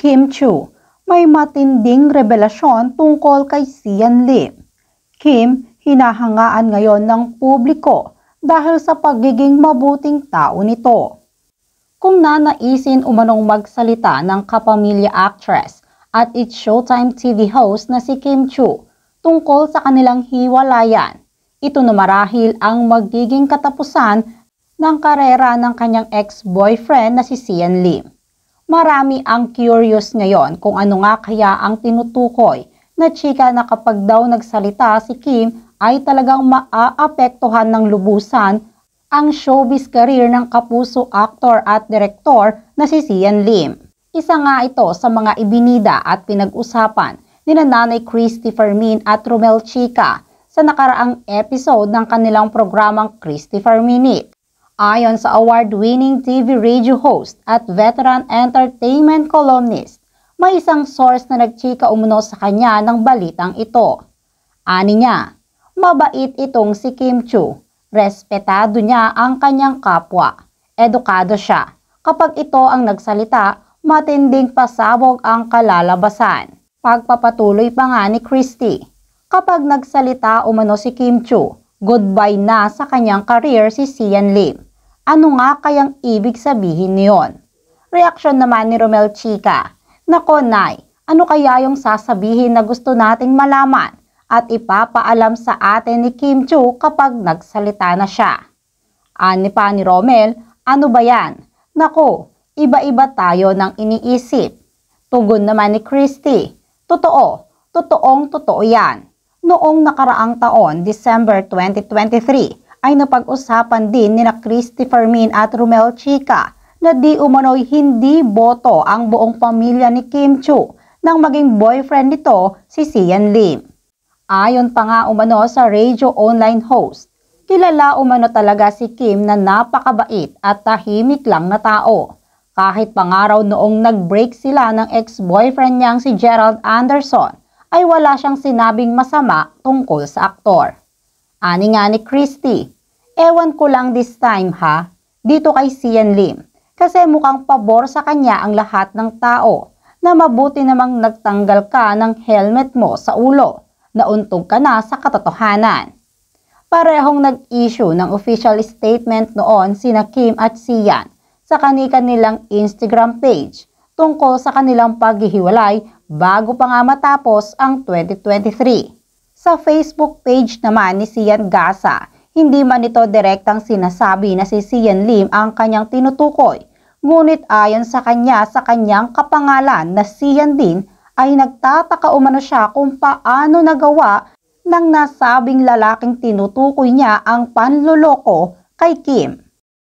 Kim Chu, may matinding revelasyon tungkol kay Sian Lim. Kim, hinahangaan ngayon ng publiko dahil sa pagiging mabuting tao nito. Kung nanaisin umanong magsalita ng kapamilya actress at It's Showtime TV host na si Kim Chu tungkol sa kanilang hiwalayan, ito na marahil ang magiging katapusan ng karera ng kanyang ex-boyfriend na si Sian Lim. Marami ang curious ngayon kung ano nga kaya ang tinutukoy na chika na kapag daw nagsalita si Kim ay talagang maaapektuhan ng lubusan ang showbiz career ng kapuso actor at direktor na si Sian Lim. Isa nga ito sa mga ibinida at pinag-usapan ni nanay Christy Fermin at Romel Chica sa nakaraang episode ng kanilang programang Christy Ferminit. Ayon sa award-winning TV radio host at veteran entertainment columnist, may isang source na nagchika umuno sa kanya ng balitang ito. Ani niya, mabait itong si Kim Chu. Respetado niya ang kanyang kapwa. Edukado siya. Kapag ito ang nagsalita, matinding pasabog ang kalalabasan. Pagpapatuloy pa nga ni Christie. Kapag nagsalita umano si Kim Chu, goodbye na sa kanyang career si Sian Lim. Ano nga kayang ibig sabihin niyon? Reaksyon naman ni Romel Chica. Nako, Nay, ano kaya yung sasabihin na gusto nating malaman at ipapaalam sa atin ni Kim Chu kapag nagsalita na siya. Ani pa ni Romel, ano ba yan? Nako, iba-iba tayo ng iniisip. Tugon naman ni Christy, totoo, totoong totoo yan. Noong nakaraang taon, December 2023, ay napag-usapan din nina na Christopher Min at Romel Chica na di umano'y hindi boto ang buong pamilya ni Kim Chu nang maging boyfriend nito si Sian Lim. Ayon pa nga umano sa radio online host, kilala umano talaga si Kim na napakabait at tahimik lang na tao. Kahit pangaraw noong nag-break sila ng ex-boyfriend niyang si Gerald Anderson, ay wala siyang sinabing masama tungkol sa aktor. Ani nga ni Christie, Ewan ko lang this time ha, dito kay Sian Lim. Kasi mukhang pabor sa kanya ang lahat ng tao na mabuti namang nagtanggal ka ng helmet mo sa ulo. na untog ka na sa katotohanan. Parehong nag-issue ng official statement noon sina Kim at Sian sa kanika nilang Instagram page tungkol sa kanilang paghihiwalay bago pa nga matapos ang 2023. Sa Facebook page naman ni Sian Gasa, hindi man ito direktang sinasabi na si Sian Lim ang kanyang tinutukoy, ngunit ayon sa kanya sa kanyang kapangalan na Sian din ay nagtataka umano siya kung paano nagawa ng nasabing lalaking tinutukoy niya ang panluloko kay Kim.